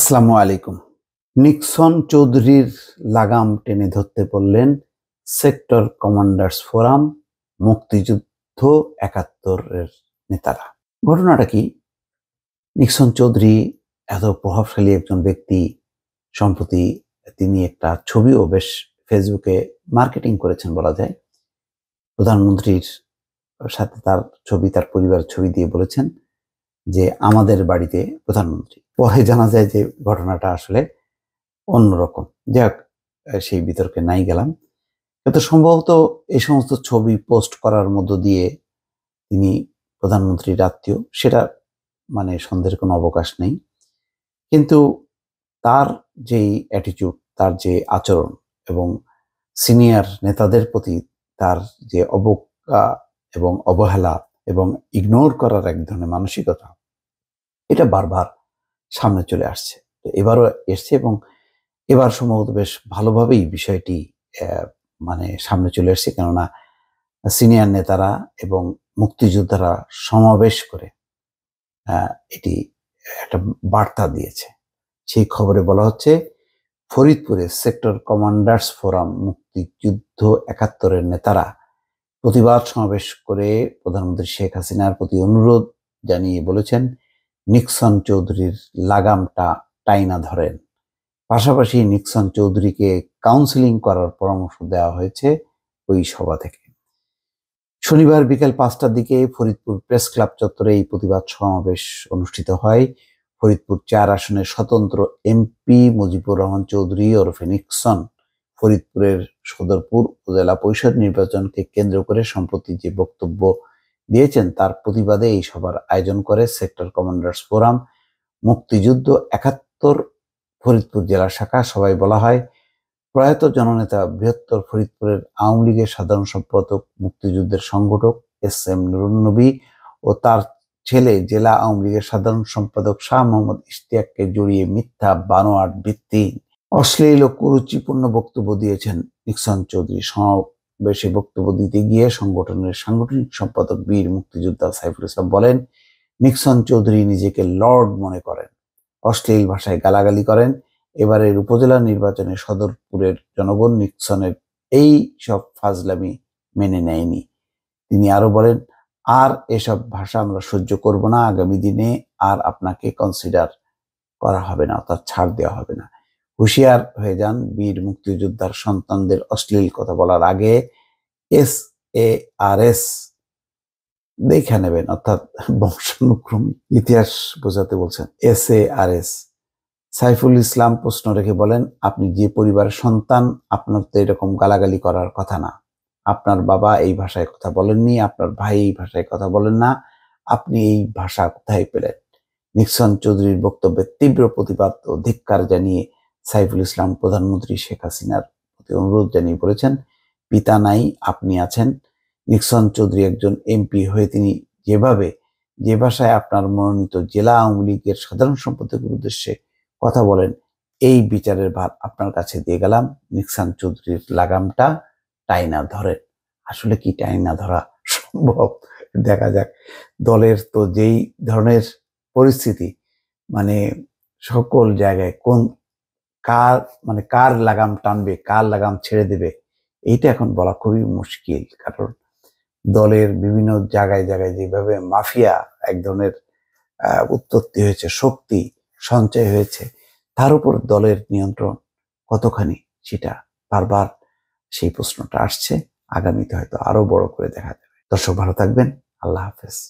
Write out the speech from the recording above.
আসসালামু আলাইকুম নিক্সন চৌধুরীর লাগাম টেনে ধরতে বললেন সেক্টর কমান্ডার্স ফোরাম মুক্তিযুদ্ধ একাত্তরের নেতারা ঘটনাটা কি নিক্সন চৌধুরী এত প্রভাবশালী একজন ব্যক্তি সম্প্রতি তিনি একটা ছবিও বেশ ফেসবুকে মার্কেটিং করেছেন বলা যায় প্রধানমন্ত্রীর সাথে তার ছবি তার পরিবারের ছবি দিয়ে বলেছেন যে আমাদের বাড়িতে প্রধানমন্ত্রী পরে জানা যায় যে ঘটনাটা আসলে অন্যরকম যাক সেই বিতর্কে নাই গেলাম এত সম্ভবত এই সমস্ত ছবি পোস্ট করার মধ্য দিয়ে তিনি প্রধানমন্ত্রীর আত্মীয় সেটা মানে সন্দেহের কোনো অবকাশ নেই কিন্তু তার যেই অ্যাটিটিউড তার যে আচরণ এবং সিনিয়র নেতাদের প্রতি তার যে অবজ্ঞা এবং অবহেলা এবং ইগনোর করার এক ধরনের মানসিকতা এটা বারবার সামনে চলে আসছে তো এবারও এসছে এবং এবার সম্ভবত বেশ ভালোভাবেই বিষয়টি মানে সামনে চলে এসছে কেননা সিনিয়র নেতারা এবং মুক্তিযোদ্ধারা সমাবেশ করে এটি একটা বার্তা দিয়েছে সেই খবরে বলা হচ্ছে ফরিদপুরে সেক্টর কমান্ডার্স ফোরাম মুক্তিযুদ্ধ একাত্তরের নেতারা প্রতিবাদ সমাবেশ করে প্রধানমন্ত্রী শেখ হাসিনার প্রতি অনুরোধ জানিয়ে বলেছেন নিক্সন চৌধুরীর লাগামটা টাইনা ধরেন পাশাপাশি নিক্সন চৌধুরীকে কাউন্সিলিং করার পরামর্শ দেওয়া হয়েছে ওই সভা থেকে শনিবার বিকেল পাঁচটার দিকে ফরিদপুর প্রেস ক্লাব চত্বরে এই প্রতিবাদ সমাবেশ অনুষ্ঠিত হয় ফরিদপুর চার আসনের স্বতন্ত্র এমপি মুজিবুর রহমান চৌধুরী ওরফে নিক্সন ফরিদপুরের সদরপুর উপজেলা পরিষদ নির্বাচনকে কেন্দ্র করে সম্প্রতি যে বক্তব্য দিয়েছেন তার প্রতিবাদে এই সভার আয়োজন করে সেক্টর কমান্ডার্স ফোরাম মুক্তিযুদ্ধ একাত্তর ফরিদপুর জেলা শাখা সবাই বলা হয় প্রয়াত জননেতা বৃহত্তর ফরিদপুরের আওয়ামী লীগের সাধারণ সম্পাদক মুক্তিযুদ্ধের সংগঠক এস এম নুরুন্নবী ও তার ছেলে জেলা আওয়ামী লীগের সাধারণ সম্পাদক শাহ মোহাম্মদ ইশতিয়াককে জড়িয়ে মিথ্যা বানোয়াট বৃত্তি অশ্লীল ও কুরুচিপূর্ণ বক্তব্য দিয়েছেন নিক্সন চৌধুরী সমাবেশে বক্তব্য দিতে গিয়ে সংগঠনের সাংগঠনিক সম্পাদক বীর মুক্তিযোদ্ধা সাইফুল ইসলাম বলেন নিক্সন চৌধুরী নিজেকে লর্ড মনে করেন অশ্লীল ভাষায় গালাগালি করেন এবারের উপজেলা নির্বাচনে সদরপুরের জনগণ নিকসনের এই সব ফাজলামি মেনে নেয়নি তিনি আরো বলেন আর এসব ভাষা আমরা সহ্য করব না আগামী দিনে আর আপনাকে কনসিডার করা হবে না অর্থাৎ ছাড় দেওয়া হবে না হুঁশিয়ার হয়ে যান বীর মুক্তিযোদ্ধার সন্তানদের অশ্লীল কথা বলার আগে এস এ আর এস দেখে নেবেন অর্থাৎ বংশানুক্রম ইতিহাস বোঝাতে বলছেন S A R S Saiful Islam প্রশ্ন রেখে বলেন আপনি যে পরিবার সন্তান আপনার তো এরকম গালাগালি করার কথা না আপনার বাবা এই ভাষায় কথা বলেননি আপনার ভাই এই ভাষায় কথা বলেন না আপনি এই ভাষা কোথায় পেলেন নিক্সন চৌধুরীর বক্তব্যের তীব্র প্রতিবাদ ও ধিক্কার জানিয়ে সাইফুল ইসলাম প্রধানমন্ত্রী শেখ হাসিনার প্রতি অনুরোধ জানিয়ে বলেছেন পিতা নাই আপনি আছেন নিক্সন চৌধুরী একজন এমপি হয়ে তিনি যেভাবে যে ভাষায় আপনার মনোনীত জেলা আওয়ামী লীগের সাধারণ সম্পাদকের উদ্দেশ্যে কথা বলেন এই বিচারের ভার আপনার কাছে দিয়ে গেলাম নিক্সান চৌধুরীর লাগামটা টাইনা ধরেন আসলে কি টাইনা ধরা সম্ভব দেখা যাক দলের তো যেই ধরনের পরিস্থিতি মানে সকল জায়গায় কোন কার মানে কার লাগাম টানবে কার লাগাম ছেড়ে দেবে এইটা এখন বলা খুবই মুশকিল কারণ দলের বিভিন্ন জায়গায় জায়গায় যেভাবে মাফিয়া এক ধরনের উৎপত্তি হয়েছে শক্তি সঞ্চয় হয়েছে তার উপর দলের নিয়ন্ত্রণ কতখানি সেটা বারবার সেই প্রশ্নটা আসছে আগামীতে হয়তো আরো বড় করে দেখা যাবে দর্শক ভালো থাকবেন আল্লাহ হাফেজ